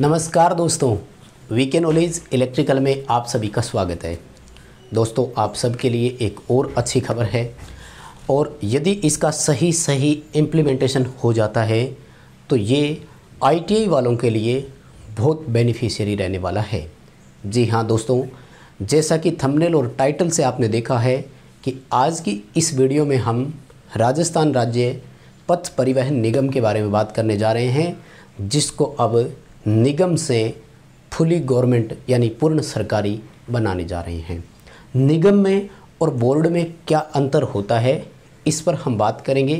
नमस्कार दोस्तों weekend knowledge electrical में आप सभी का स्वागत है दोस्तों आप सबके लिए एक और अच्छी खबर है और यदि इसका सही सही इम्प्लीमेंटेशन हो जाता है तो ये आईटीआई वालों के लिए बहुत बेनिफिशियरी रहने वाला है जी हाँ दोस्तों जैसा कि थंबनेल और टाइटल से आपने देखा है कि आज की इस वीडियो में हम राजस्थान राज्य पथ परिवहन निगम के बारे में बात करने जा रहे हैं जिसको अब निगम से फुली गवर्नमेंट यानी पूर्ण सरकारी बनाने जा रहे हैं निगम में और बोर्ड में क्या अंतर होता है इस पर हम बात करेंगे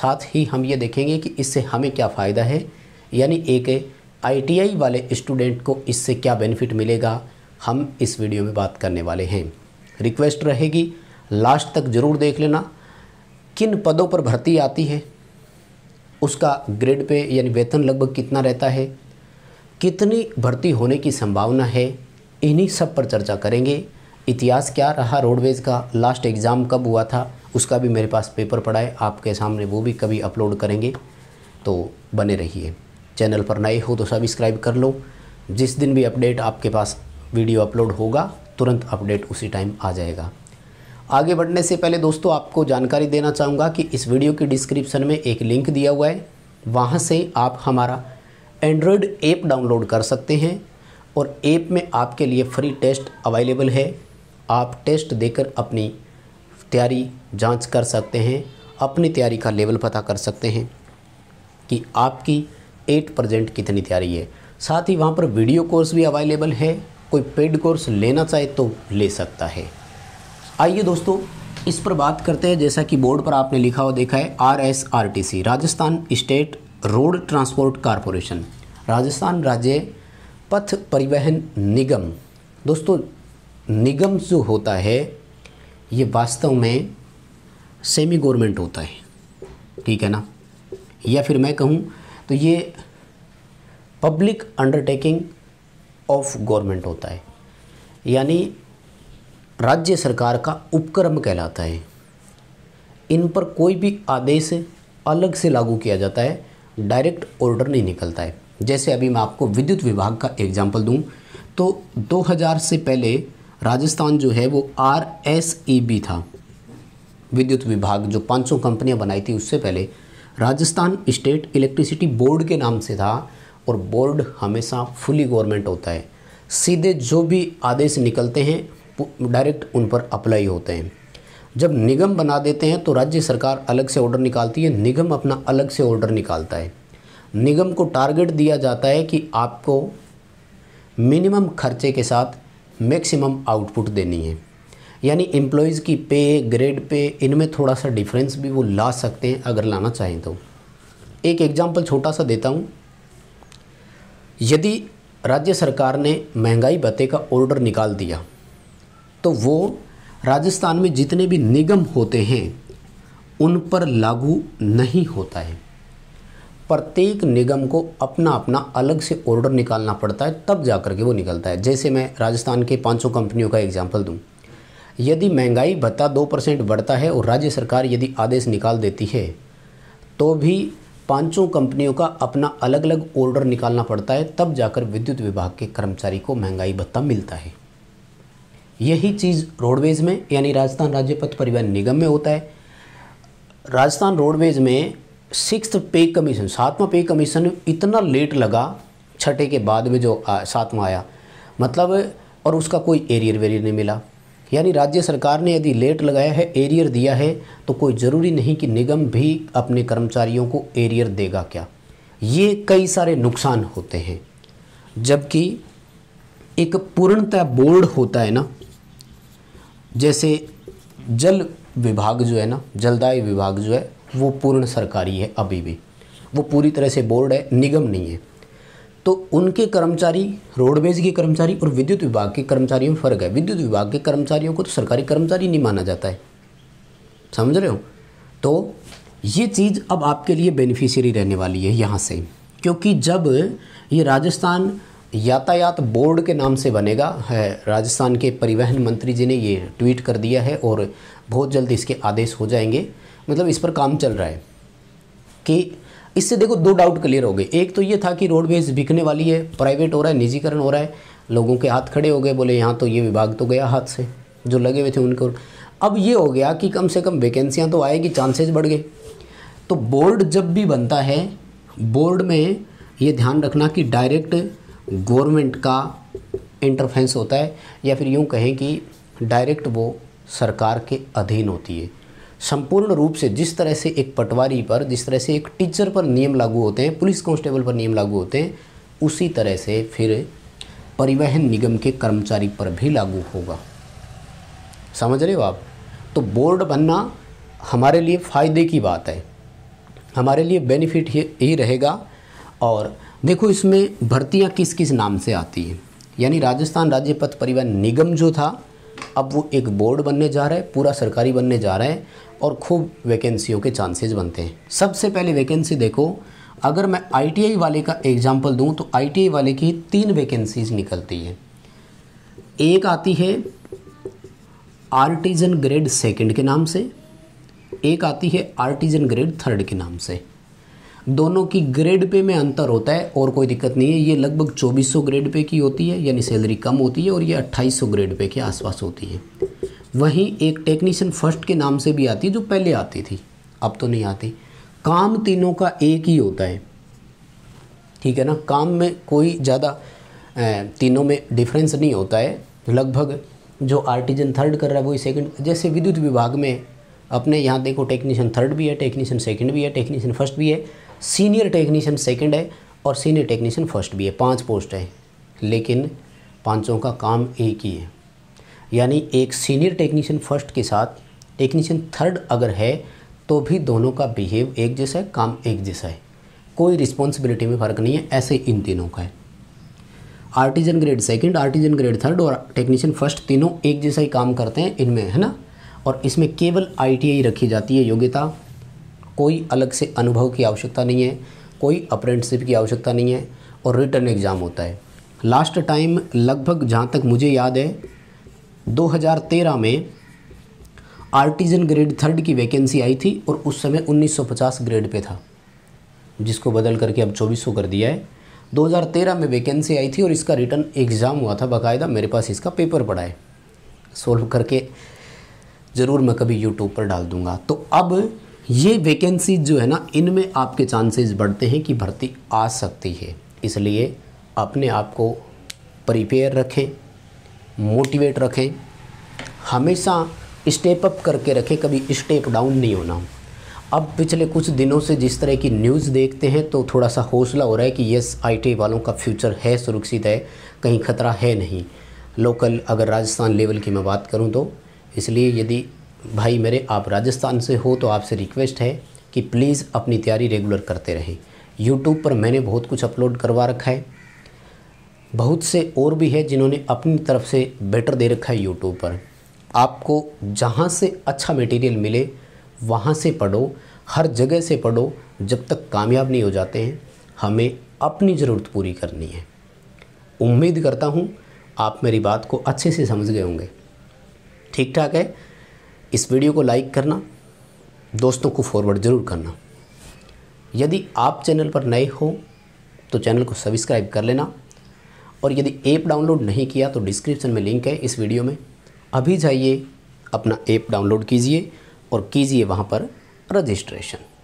साथ ही हम ये देखेंगे कि इससे हमें क्या फ़ायदा है यानी एक आईटीआई वाले स्टूडेंट को इससे क्या बेनिफिट मिलेगा हम इस वीडियो में बात करने वाले हैं रिक्वेस्ट रहेगी लास्ट तक ज़रूर देख लेना किन पदों पर भर्ती आती है उसका ग्रेड पे यानी वेतन लगभग कितना रहता है कितनी भर्ती होने की संभावना है इन्हीं सब पर चर्चा करेंगे इतिहास क्या रहा रोडवेज़ का लास्ट एग्ज़ाम कब हुआ था उसका भी मेरे पास पेपर पड़ा है आपके सामने वो भी कभी अपलोड करेंगे तो बने रहिए चैनल पर नए हो तो सब्सक्राइब कर लो जिस दिन भी अपडेट आपके पास वीडियो अपलोड होगा तुरंत अपडेट उसी टाइम आ जाएगा आगे बढ़ने से पहले दोस्तों आपको जानकारी देना चाहूँगा कि इस वीडियो की डिस्क्रिप्शन में एक लिंक दिया हुआ है वहाँ से आप हमारा एंड्रॉयड ऐप डाउनलोड कर सकते हैं और ऐप में आपके लिए फ्री टेस्ट अवेलेबल है आप टेस्ट देकर अपनी तैयारी जांच कर सकते हैं अपनी तैयारी का लेवल पता कर सकते हैं कि आपकी एट परसेंट कितनी तैयारी है साथ ही वहाँ पर वीडियो कोर्स भी अवेलेबल है कोई पेड कोर्स लेना चाहे तो ले सकता है आइए दोस्तों इस पर बात करते हैं जैसा कि बोर्ड पर आपने लिखा हुआ देखा है R S R T C Rajasthan state road transport corporation Rajasthan राज्य पथ परिवहन निगम दोस्तों निगम जो होता है ये वास्तव में सेमी गवर्नमेंट होता है ठीक है ना या फिर मैं कहूँ तो ये पब्लिक अंडरटेकिंग ऑफ गवर्नमेंट होता है यानी राज्य सरकार का उपक्रम कहलाता है इन पर कोई भी आदेश अलग से लागू किया जाता है डायरेक्ट ऑर्डर नहीं निकलता है जैसे अभी मैं आपको विद्युत विभाग का एग्जाम्पल दूँ तो 2000 से पहले राजस्थान जो है वो आर एस ई बी था विद्युत विभाग जो 500 कंपनियां बनाई थी उससे पहले राजस्थान स्टेट इलेक्ट्रिसिटी बोर्ड के नाम से था और बोर्ड हमेशा फुली गवर्नमेंट होता है सीधे जो भी आदेश निकलते हैं डायरेक्ट उन पर अप्लाई होते हैं जब निगम बना देते हैं तो राज्य सरकार अलग से ऑर्डर निकालती है निगम अपना अलग से ऑर्डर निकालता है निगम को टारगेट दिया जाता है कि आपको मिनिमम खर्चे के साथ मैक्सिमम आउटपुट देनी है यानी एम्प्लॉयज़ की पे ग्रेड पे इनमें थोड़ा सा डिफरेंस भी वो ला सकते हैं अगर लाना चाहें तो एक एग्ज़ाम्पल छोटा सा देता हूँ यदि राज्य सरकार ने महंगाई भत्ते का ऑर्डर निकाल दिया तो वो राजस्थान में जितने भी निगम होते हैं उन पर लागू नहीं होता है प्रत्येक निगम को अपना अपना अलग से ऑर्डर निकालना पड़ता है तब जा कर के वो निकलता है जैसे मैं राजस्थान के पाँचों कंपनियों का एग्जाम्पल दूँ यदि महंगाई भत्ता दो परसेंट बढ़ता है और राज्य सरकार यदि आदेश निकाल देती है तो भी पांचों कंपनियों का अपना अलग अलग ऑर्डर निकालना पड़ता है तब जाकर विद्युत विभाग के कर्मचारी को महंगाई भत्ता मिलता है यही चीज़ रोडवेज़ में यानी राजस्थान राज्य पथ परिवहन निगम में होता है राजस्थान रोडवेज़ में सिक्स पे कमीशन सातवां पे कमीशन इतना लेट लगा छठे के बाद में जो सातवां आया मतलब और उसका कोई एरियर वेरियर नहीं मिला यानी राज्य सरकार ने यदि लेट लगाया है एरियर दिया है तो कोई ज़रूरी नहीं कि निगम भी अपने कर्मचारियों को एरियर देगा क्या ये कई सारे नुकसान होते हैं जबकि एक पूर्णतः बोर्ड होता है ना जैसे जल विभाग जो है ना जलदाय विभाग जो है वो पूर्ण सरकारी है अभी भी वो पूरी तरह से बोर्ड है निगम नहीं है तो उनके कर्मचारी रोडवेज के कर्मचारी और विद्युत विभाग के कर्मचारियों में फ़र्क है विद्युत विभाग के कर्मचारियों को तो सरकारी कर्मचारी नहीं माना जाता है समझ रहे हो तो ये चीज़ अब आपके लिए बेनिफिशियरी रहने वाली है यहाँ से क्योंकि जब ये राजस्थान यातायात बोर्ड के नाम से बनेगा है राजस्थान के परिवहन मंत्री जी ने ये ट्वीट कर दिया है और बहुत जल्द इसके आदेश हो जाएंगे मतलब इस पर काम चल रहा है कि इससे देखो दो डाउट क्लियर हो गए एक तो ये था कि रोडवेज बिकने वाली है प्राइवेट हो रहा है निजीकरण हो रहा है लोगों के हाथ खड़े हो गए बोले यहाँ तो ये विभाग तो गया हाथ से जो लगे हुए थे उनको अब ये हो गया कि कम से कम वैकेंसियाँ तो आएगी चांसेज बढ़ गए तो बोर्ड जब भी बनता है बोर्ड में ये ध्यान रखना कि डायरेक्ट गवर्नमेंट का इंटरफेंस होता है या फिर यूँ कहें कि डायरेक्ट वो सरकार के अधीन होती है संपूर्ण रूप से जिस तरह से एक पटवारी पर जिस तरह से एक टीचर पर नियम लागू होते हैं पुलिस कांस्टेबल पर नियम लागू होते हैं उसी तरह से फिर परिवहन निगम के कर्मचारी पर भी लागू होगा समझ रहे हो आप तो बोर्ड बनना हमारे लिए फ़ायदे की बात है हमारे लिए बेनिफिट ही रहेगा और देखो इसमें भर्तियाँ किस किस नाम से आती हैं यानी राजस्थान राज्य पथ परिवहन निगम जो था अब वो एक बोर्ड बनने जा रहा है पूरा सरकारी बनने जा रहा है और खूब वैकेंसियों के चांसेस बनते हैं सबसे पहले वैकेंसी देखो अगर मैं आईटीआई वाले का एग्जाम्पल दूँ तो आईटीआई वाले की तीन वैकेंसीज निकलती है एक आती है आर्टिजन ग्रेड सेकंड के नाम से एक आती है आर्टिजन ग्रेड थर्ड के नाम से दोनों की ग्रेड पे में अंतर होता है और कोई दिक्कत नहीं है ये लगभग 2400 ग्रेड पे की होती है यानी सैलरी कम होती है और ये 2800 ग्रेड पे के आसपास होती है वहीं एक टेक्नीशियन फर्स्ट के नाम से भी आती जो पहले आती थी अब तो नहीं आती काम तीनों का एक ही होता है ठीक है ना काम में कोई ज़्यादा तीनों में डिफरेंस नहीं होता है लगभग जो आर्टिजन थर्ड कर रहा है वही सेकंड जैसे विद्युत विभाग में अपने यहाँ देखो टेक्नीशियन थर्ड भी है टेक्नीशियन सेकंड भी है टेक्नीशियन फर्स्ट भी है सीनियर टेक्नीशियन सेकंड है और सीनियर टेक्नीशियन फर्स्ट भी है पांच पोस्ट है लेकिन पांचों का काम एक ही है यानी एक सीनियर टेक्नीशियन फर्स्ट के साथ टेक्नीशियन थर्ड अगर है तो भी दोनों का बिहेव एक जैसा है काम एक जैसा है कोई रिस्पॉन्सिबिलिटी में फ़र्क नहीं है ऐसे इन तीनों का है artisan grade second, artisan grade third और टेक्नीशियन फर्स्ट तीनों एक जैसा ही काम करते हैं इनमें है ना और इसमें केवल आई रखी जाती है योग्यता कोई अलग से अनुभव की आवश्यकता नहीं है कोई अप्रेंटिसिप की आवश्यकता नहीं है और रिटर्न एग्ज़ाम होता है लास्ट टाइम लगभग जहाँ तक मुझे याद है 2013 में आर्टिजन ग्रेड थर्ड की वैकेंसी आई थी और उस समय 1950 ग्रेड पे था जिसको बदल करके अब 2400 कर दिया है 2013 में वैकेंसी आई थी और इसका रिटर्न एग्ज़ाम हुआ था बाकायदा मेरे पास इसका पेपर पड़ा है सोल्व करके ज़रूर मैं कभी यूट्यूब पर डाल दूँगा तो अब ये वैकेंसीज जो है ना इनमें आपके चांसेस बढ़ते हैं कि भर्ती आ सकती है इसलिए अपने आप को प्रिपेयर रखें मोटिवेट रखें हमेशा स्टेप अप करके रखें कभी स्टेप डाउन नहीं होना अब पिछले कुछ दिनों से जिस तरह की न्यूज़ देखते हैं तो थोड़ा सा हौसला हो रहा है कि यस आईटी वालों का फ्यूचर है सुरक्षित है कहीं खतरा है नहीं लोकल अगर राजस्थान लेवल की मैं बात करूं तो इसलिए यदि भाई मेरे आप राजस्थान से हो तो आपसे रिक्वेस्ट है कि प्लीज़ अपनी तैयारी रेगुलर करते रहें यूट्यूब पर मैंने बहुत कुछ अपलोड करवा रखा है बहुत से और भी है जिन्होंने अपनी तरफ से बेटर दे रखा है यूट्यूब पर आपको जहाँ से अच्छा मटेरियल मिले वहाँ से पढ़ो हर जगह से पढ़ो जब तक कामयाब नहीं हो जाते हैं हमें अपनी ज़रूरत पूरी करनी है उम्मीद करता हूँ आप मेरी बात को अच्छे से समझ गए होंगे ठीक ठाक है इस वीडियो को लाइक करना दोस्तों को फॉरवर्ड ज़रूर करना यदि आप चैनल पर नए हो तो चैनल को सब्सक्राइब कर लेना और यदि ऐप डाउनलोड नहीं किया तो डिस्क्रिप्शन में लिंक है इस वीडियो में अभी जाइए अपना ऐप डाउनलोड कीजिए और कीजिए वहाँ पर रजिस्ट्रेशन